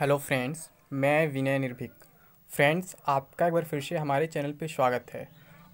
hello friends मैं विनय निर्भिक friends आपका एक बार फिर से हमारे चैनल पर स्वागत है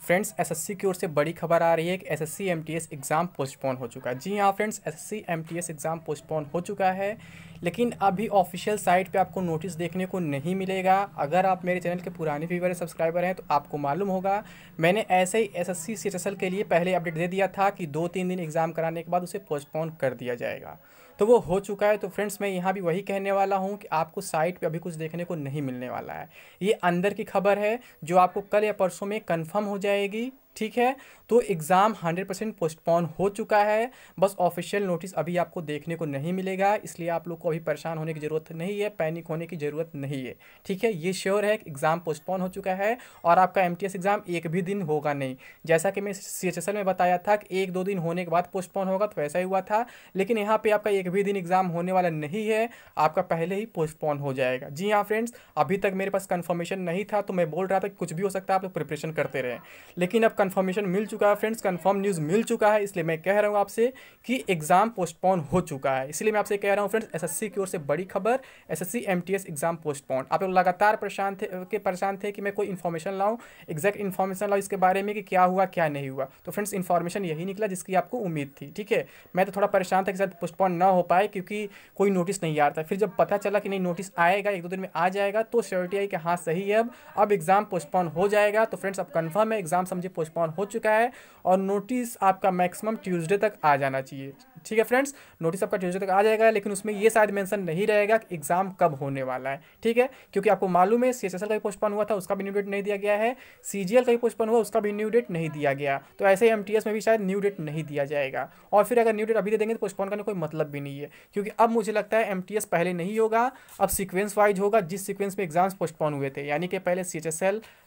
फ्रेंड्स एसएससी की ओर से बड़ी खबर आ रही है कि एसएससी एमटीएस एग्ज़ाम पोस्टपोन हो चुका है जी हाँ friends SSC MTS exam postpone हो चुका है लेकिन अभी ऑफिशियल साइट पे आपको नोटिस देखने को नहीं मिलेगा अगर आप मेरे चैनल के पुराने फीवर सब्सक्राइबर हैं तो आपको मालूम होगा मैंने ऐसे ही एस एस सी के लिए पहले अपडेट दे दिया था कि दो तीन दिन एग्ज़ाम कराने के बाद उसे पोस्टपोन कर दिया जाएगा तो वो हो चुका है तो फ्रेंड्स मैं यहाँ भी वही कहने वाला हूँ कि आपको साइट पे अभी कुछ देखने को नहीं मिलने वाला है ये अंदर की खबर है जो आपको कल या परसों में कंफर्म हो जाएगी ठीक है तो एग्ज़ाम 100 परसेंट पोस्टपोन हो चुका है बस ऑफिशियल नोटिस अभी आपको देखने को नहीं मिलेगा इसलिए आप लोग को अभी परेशान होने की ज़रूरत नहीं है पैनिक होने की ज़रूरत नहीं है ठीक है ये श्योर है कि एग्ज़ाम पोस्टपोन हो चुका है और आपका एम एग्ज़ाम एक भी दिन होगा नहीं जैसा कि मैं सी में बताया था कि एक दो दिन होने के बाद पोस्टपोन होगा तो वैसा ही हुआ था लेकिन यहाँ पर आपका एक भी दिन एग्ज़ाम होने वाला नहीं है आपका पहले ही पोस्टपोन हो जाएगा जी हाँ फ्रेंड्स अभी तक मेरे पास कन्फर्मेशन नहीं था तो मैं बोल रहा था कुछ भी हो सकता है आप लोग प्रिपरेशन करते रहें लेकिन अब कन्फर्मेशन मिल चुका है फ्रेंड्स कन्फर्म न्यूज़ मिल चुका है इसलिए मैं कह रहा हूँ आपसे कि एग्ज़ाम पोस्टपोन हो चुका है इसलिए मैं आपसे कह रहा हूँ फ्रेंड्स एसएससी की ओर से बड़ी खबर एसएससी एमटीएस एग्ज़ाम पोस्टपोन आप लोग लगातार परेशान थे के परेशान थे कि मैं कोई इन्फॉर्मेशन लाऊँ एग्जैक्ट इन्फॉर्मेशन लाऊँ इसके बारे में कि क्या हुआ क्या नहीं हुआ तो फ्रेंड्स इन्फॉर्मेशन यही निकला जिसकी आपको उम्मीद थी ठीक है मैं तो थोड़ा परेशान था कि शायद पोस्टपोन ना हो पाए क्योंकि कोई नोटिस नहीं आ रहा था फिर जब पता चला कि नहीं नोटिस आएगा एक दो दिन में आ जाएगा तो श्योरिटी आई कि हाँ सही है अब अब एग्ज़ाम पोस्टपोन हो जाएगा तो फ्रेंड्स अब कन्फर्म है एग्ज़ाम समझे पोस्ट रिस्पॉन्ड हो चुका है और नोटिस आपका मैक्सिमम ट्यूसडे तक आ जाना चाहिए ठीक है फ्रेंड्स नोटिस आपका ट्यूजडे तक आ जाएगा लेकिन उसमें ये शायद मेंशन नहीं रहेगा कि एग्जाम कब होने वाला है ठीक है क्योंकि आपको मालूम है सी का भी पोस्टपोन हुआ था उसका भी न्यू डेट नहीं दिया गया है सी का भी पोस्टपोन हुआ उसका भी न्यू डेट नहीं दिया गया तो ऐसे ही एम में भी शायद न्यू डेट नहीं दिया जाएगा और फिर अगर न्यू डेट अभी दे देंगे तो पोस्टपोन करने कोई मतलब भी नहीं है क्योंकि अब मुझे लगता है एम पहले नहीं होगा अब सिक्वेंस वाइज होगा जिस सिक्वेंस में एग्जाम्स पोस्टपोन हुए थे यानी कि पहले सी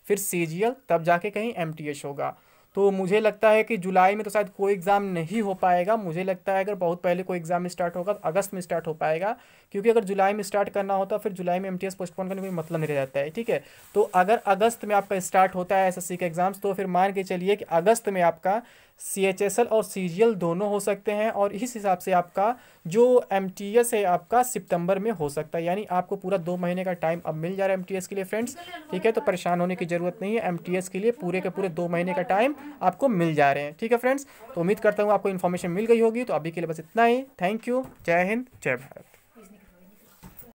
फिर सी तब जाके कहीं एम होगा तो मुझे लगता है कि जुलाई में तो शायद कोई एग्ज़ाम नहीं हो पाएगा मुझे लगता है अगर बहुत पहले कोई एग्ज़ाम स्टार्ट होगा तो अगस्त में स्टार्ट हो पाएगा क्योंकि अगर जुलाई में स्टार्ट करना होता तो फिर जुलाई में एम पोस्टपोन करने का कोई मतलब नहीं रह जाता है ठीक है तो अगर अगस्त में आपका स्टार्ट होता है एस का एग्ज़ाम्स तो फिर मान के चलिए कि अगस्त में आपका सी एच एस एल और सी जी एल दोनों हो सकते हैं और इस हिसाब से आपका जो एम टी एस है आपका सितंबर में हो सकता है यानी आपको पूरा दो महीने का टाइम अब मिल जा रहा है एम टी एस के लिए फ्रेंड्स ठीक है तो परेशान होने की ज़रूरत नहीं है एम टी एस के लिए पूरे के पूरे दो महीने का टाइम आपको मिल जा रहे हैं ठीक है फ्रेंड्स तो उम्मीद करता हूँ आपको इन्फॉर्मेशन मिल गई होगी तो अभी के लिए बस इतना ही थैंक यू जय हिंद जय भारत